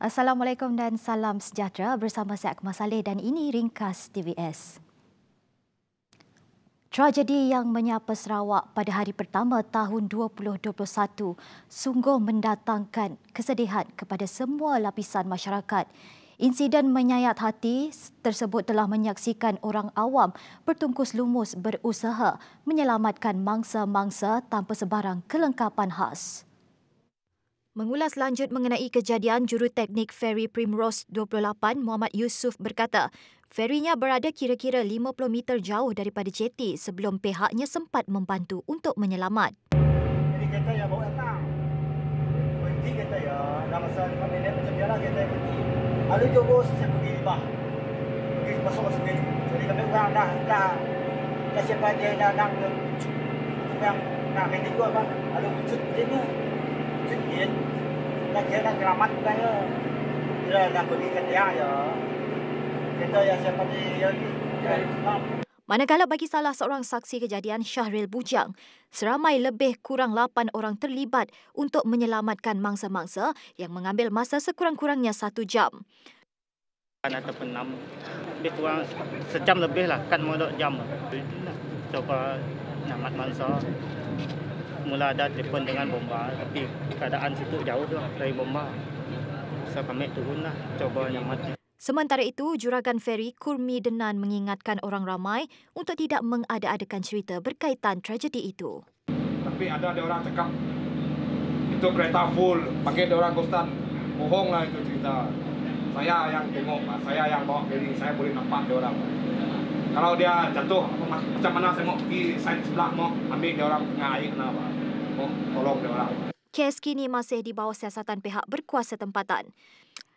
Assalamualaikum dan salam sejahtera bersama saya Akmal Saleh dan ini Ringkas TVS. Tragedi yang menyapa Sarawak pada hari pertama tahun 2021 sungguh mendatangkan kesedihan kepada semua lapisan masyarakat. Insiden menyayat hati tersebut telah menyaksikan orang awam bertungkus lumus berusaha menyelamatkan mangsa-mangsa tanpa sebarang kelengkapan khas. Mengulas lanjut mengenai kejadian juruteknik feri Primrose 28, Muhammad Yusuf berkata, ferinya berada kira-kira 50 meter jauh daripada jeti sebelum pihaknya sempat membantu untuk menyelamat. Jadi kereta yang bawa datang. Berhenti kereta ya. dalam masa 5 minit macam biarlah kereta yang berhenti. Lalu cuba bos, saya pergi bah. Pergi masuk masuk ke. Jadi kami orang dah, dah, dah siapa dia dah nak ke. Yang nak kereta juga bah. Lalu cuba Manakala bagi salah seorang saksi kejadian Syahril Bujang, seramai lebih kurang 8 orang terlibat untuk menyelamatkan mangsa-mangsa yang mengambil masa sekurang-kurangnya satu jam. Kan ada penam, lebih kurang sejam lebih lah kan mulut jam. Coba nyamat mangsa, mula ada telefon dengan bomba tapi keadaan situ jauh tu dari bomba so kami turunlah, lah cuba yang mati Sementara itu, juragan feri Kurmi Denan mengingatkan orang ramai untuk tidak mengada-adakan cerita berkaitan tragedi itu. Tapi ada ada orang cakap itu kereta full, pakai ada orang kostan, bohonglah itu cerita. Saya yang tengok, saya yang bawa feri, saya boleh nampak dia orang. Kalau dia jatuh, macam mana saya mau pergi side sebelah, mau ambil dia orang punya air, kenapa? Kes kini masih di bawah siasatan pihak berkuasa tempatan.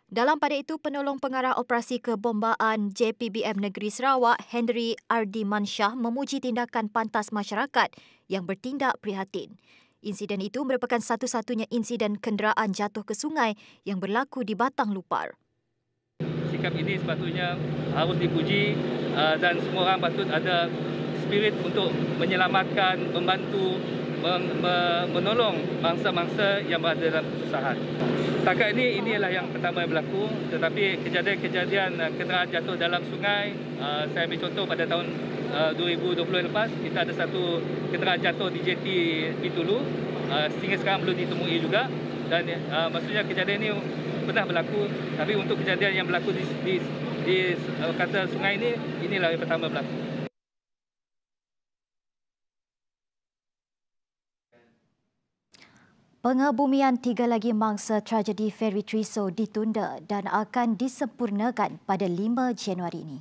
Dalam pada itu, penolong pengarah operasi kebombaan JPBM Negeri Sarawak, Henry Ardi Mansyah, memuji tindakan pantas masyarakat yang bertindak prihatin. Insiden itu merupakan satu-satunya insiden kenderaan jatuh ke sungai yang berlaku di Batang Lupar. Sikap ini sepatutnya harus dipuji eh, dan semua orang patut ada spirit untuk menyelamatkan, membantu menolong bangsa-bangsa yang berada dalam kesusahan. Setakat ini, inilah yang pertama yang berlaku. Tetapi kejadian-kejadian eh, kenderaan jatuh dalam sungai, eh, saya ambil contoh pada tahun 2020 eh, lepas, kita ada satu kenderaan jatuh di JT Pitulu. Sehingga sekarang belum ditemui juga. Dan maksudnya kejadian ini pernah berlaku. Tapi untuk kejadian yang berlaku di, di, di kata sungai ini, inilah yang pertama berlaku. Pengebumian tiga lagi mangsa tragedi Ferry Triso ditunda dan akan disempurnakan pada 5 Januari ini.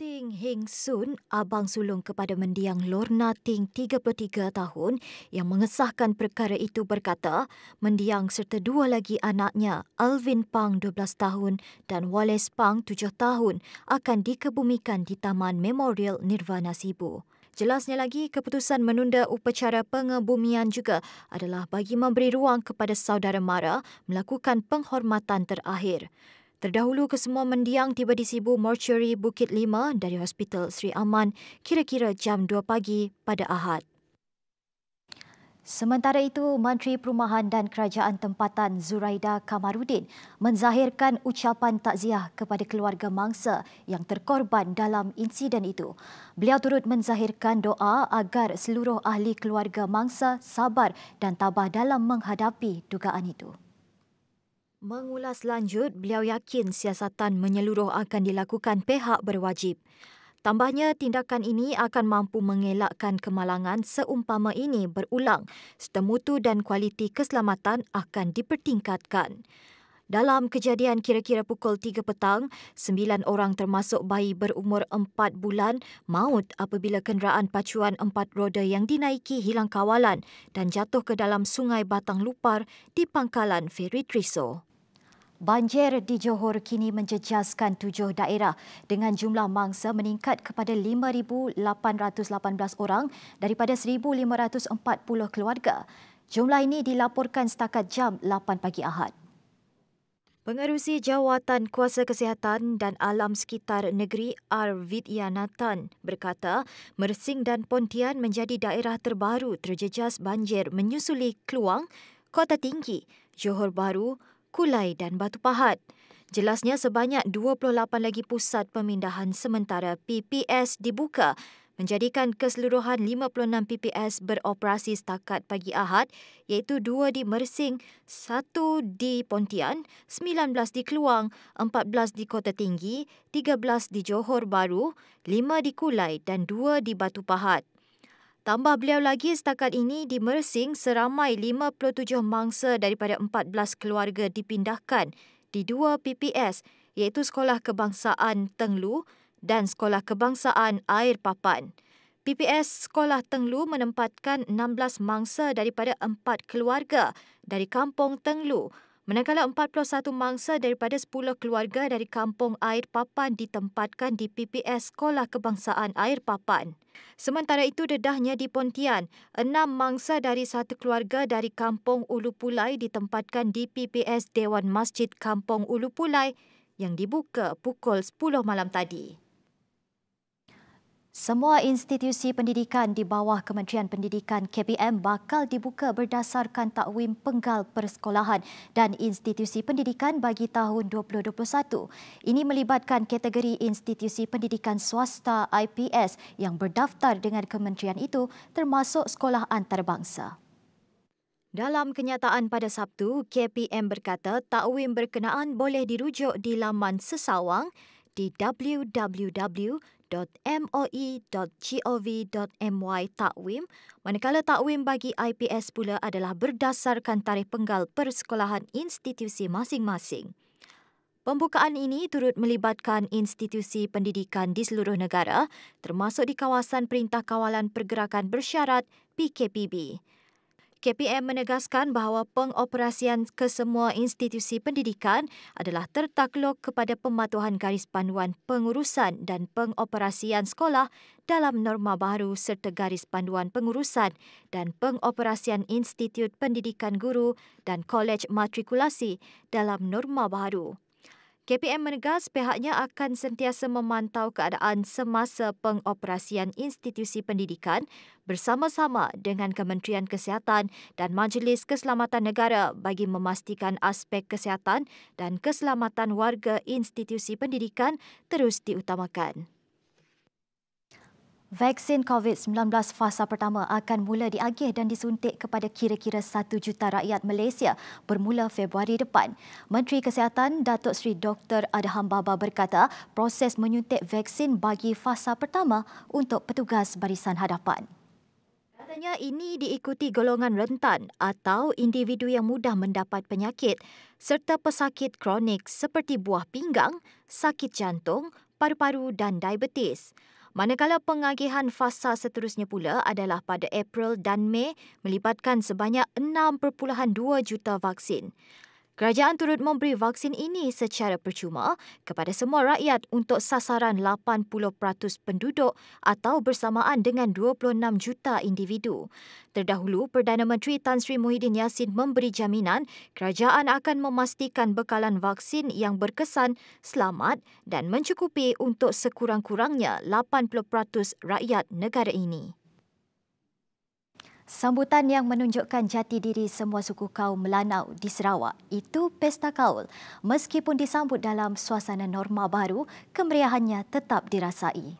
Ting Heng Sun, abang sulung kepada mendiang Lorna Ting 33 tahun yang mengesahkan perkara itu berkata, mendiang serta dua lagi anaknya, Alvin Pang 12 tahun dan Wallace Pang 7 tahun akan dikebumikan di Taman Memorial Nirvana Sibu. Jelasnya lagi, keputusan menunda upacara pengebumian juga adalah bagi memberi ruang kepada saudara mara melakukan penghormatan terakhir. Terdahulu, kesemua mendiang tiba di Sibu Mortuary Bukit 5 dari Hospital Sri Aman kira-kira jam 2 pagi pada Ahad. Sementara itu, Menteri Perumahan dan Kerajaan Tempatan Zuraida Kamarudin menzahirkan ucapan takziah kepada keluarga mangsa yang terkorban dalam insiden itu. Beliau turut menzahirkan doa agar seluruh ahli keluarga mangsa sabar dan tabah dalam menghadapi dugaan itu. Mengulas lanjut, beliau yakin siasatan menyeluruh akan dilakukan pihak berwajib. Tambahnya, tindakan ini akan mampu mengelakkan kemalangan seumpama ini berulang. Setemutu dan kualiti keselamatan akan dipertingkatkan. Dalam kejadian kira-kira pukul 3 petang, 9 orang termasuk bayi berumur 4 bulan maut apabila kenderaan pacuan 4 roda yang dinaiki hilang kawalan dan jatuh ke dalam Sungai Batang Lupar di pangkalan Ferry Trisoh. Banjir di Johor kini menjejaskan tujuh daerah dengan jumlah mangsa meningkat kepada 5,818 orang daripada 1,540 keluarga. Jumlah ini dilaporkan setakat jam 8 pagi Ahad. Pengerusi Jawatan Kuasa Kesihatan dan Alam Sekitar Negeri Arvid Yanatan berkata, Mersing dan Pontian menjadi daerah terbaru terjejas banjir menyusuli Keluang, Kota Tinggi, Johor Bahru, kulai dan batu pahat. Jelasnya sebanyak 28 lagi pusat pemindahan sementara PPS dibuka menjadikan keseluruhan 56 PPS beroperasi setakat pagi Ahad iaitu 2 di Mersing, 1 di Pontian, 19 di Keluang, 14 di Kota Tinggi, 13 di Johor Baru, 5 di Kulai dan 2 di Batu Pahat. Tambah beliau lagi setakat ini di Mersing seramai 57 mangsa daripada 14 keluarga dipindahkan di dua PPS iaitu Sekolah Kebangsaan Tenglu dan Sekolah Kebangsaan Air Papan. PPS Sekolah Tenglu menempatkan 16 mangsa daripada empat keluarga dari Kampung Tenglu Manakala 41 mangsa daripada 10 keluarga dari kampung Air Papan ditempatkan di PPS Sekolah Kebangsaan Air Papan. Sementara itu dedahnya di Pontian, enam mangsa dari satu keluarga dari kampung Ulu Pulai ditempatkan di PPS Dewan Masjid Kampung Ulu Pulai yang dibuka pukul 10 malam tadi. Semua institusi pendidikan di bawah Kementerian Pendidikan KPM bakal dibuka berdasarkan takwim penggal persekolahan dan institusi pendidikan bagi tahun 2021. Ini melibatkan kategori institusi pendidikan swasta IPS yang berdaftar dengan kementerian itu termasuk sekolah antarabangsa. Dalam kenyataan pada Sabtu, KPM berkata takwim berkenaan boleh dirujuk di laman sesawang di www www.moe.gov.my takwim manakala takwim bagi IPS pula adalah berdasarkan tarikh penggal persekolahan institusi masing-masing Pembukaan ini turut melibatkan institusi pendidikan di seluruh negara termasuk di kawasan Perintah Kawalan Pergerakan Bersyarat PKPB KPM menegaskan bahawa pengoperasian ke semua institusi pendidikan adalah tertakluk kepada pematuhan garis panduan pengurusan dan pengoperasian sekolah dalam norma baru serta garis panduan pengurusan dan pengoperasian institut pendidikan guru dan kolej matrikulasi dalam norma baru. KPM menegas pihaknya akan sentiasa memantau keadaan semasa pengoperasian institusi pendidikan bersama-sama dengan Kementerian Kesihatan dan Majlis Keselamatan Negara bagi memastikan aspek kesihatan dan keselamatan warga institusi pendidikan terus diutamakan. Vaksin COVID-19 fasa pertama akan mula diagih dan disuntik kepada kira-kira 1 juta rakyat Malaysia bermula Februari depan. Menteri Kesihatan Datuk Seri Dr. Adham Baba berkata proses menyuntik vaksin bagi fasa pertama untuk petugas barisan hadapan. Katanya ini diikuti golongan rentan atau individu yang mudah mendapat penyakit serta pesakit kronik seperti buah pinggang, sakit jantung, paru-paru dan diabetes. Manakala pengagihan fasa seterusnya pula adalah pada April dan Mei melibatkan sebanyak 6.2 juta vaksin. Kerajaan turut memberi vaksin ini secara percuma kepada semua rakyat untuk sasaran 80% penduduk atau bersamaan dengan 26 juta individu. Terdahulu, Perdana Menteri Tan Sri Muhyiddin Yassin memberi jaminan kerajaan akan memastikan bekalan vaksin yang berkesan, selamat dan mencukupi untuk sekurang-kurangnya 80% rakyat negara ini. Sambutan yang menunjukkan jati diri semua suku kaum Melanau di Sarawak itu Pesta Kaul. Meskipun disambut dalam suasana norma baru, kemeriahannya tetap dirasai.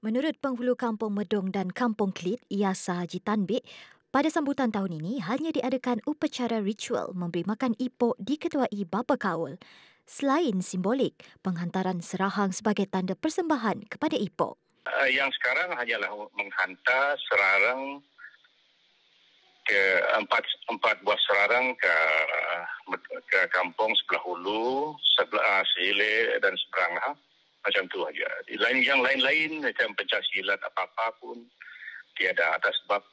Menurut penghulu Kampung Medong dan Kampung Klit, Iyasa Haji Tanbik, pada sambutan tahun ini hanya diadakan upacara ritual memberi makan ipok diketuai Bapa Kaul. Selain simbolik, penghantaran serahang sebagai tanda persembahan kepada ipok. Uh, yang sekarang hanyalah menghantar serarang ke empat empat buah serarang ke ke kampung sebelah hulu, sebelah uh, ah, sile dan seberang ha? macam tu aja. Lain yang lain-lain macam pencak silat apa-apa pun tiada atas sebab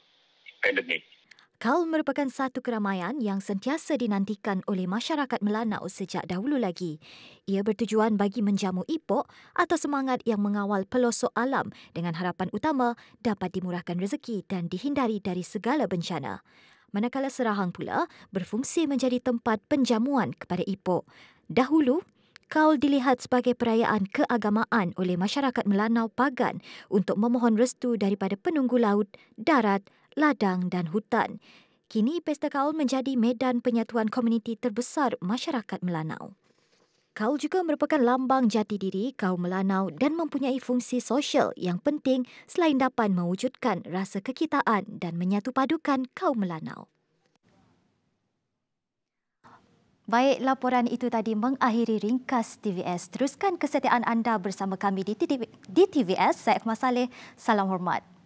pandemik. Kaul merupakan satu keramaian yang sentiasa dinantikan oleh masyarakat Melanau sejak dahulu lagi. Ia bertujuan bagi menjamu Ipok atau semangat yang mengawal pelosok alam dengan harapan utama dapat dimurahkan rezeki dan dihindari dari segala bencana. Manakala Serahang pula berfungsi menjadi tempat penjamuan kepada Ipok. Dahulu, Kaul dilihat sebagai perayaan keagamaan oleh masyarakat Melanau Pagan untuk memohon restu daripada penunggu laut, darat, ladang dan hutan. Kini Pesta Kaul menjadi medan penyatuan komuniti terbesar masyarakat Melanau. Kaul juga merupakan lambang jati diri kaum Melanau dan mempunyai fungsi sosial yang penting selain dapat mewujudkan rasa kekitaan dan menyatu padukan kaum Melanau. Baik, laporan itu tadi mengakhiri ringkas TVS. Teruskan kesetiaan anda bersama kami di TVS. Saya Ekmas Saleh. Salam hormat.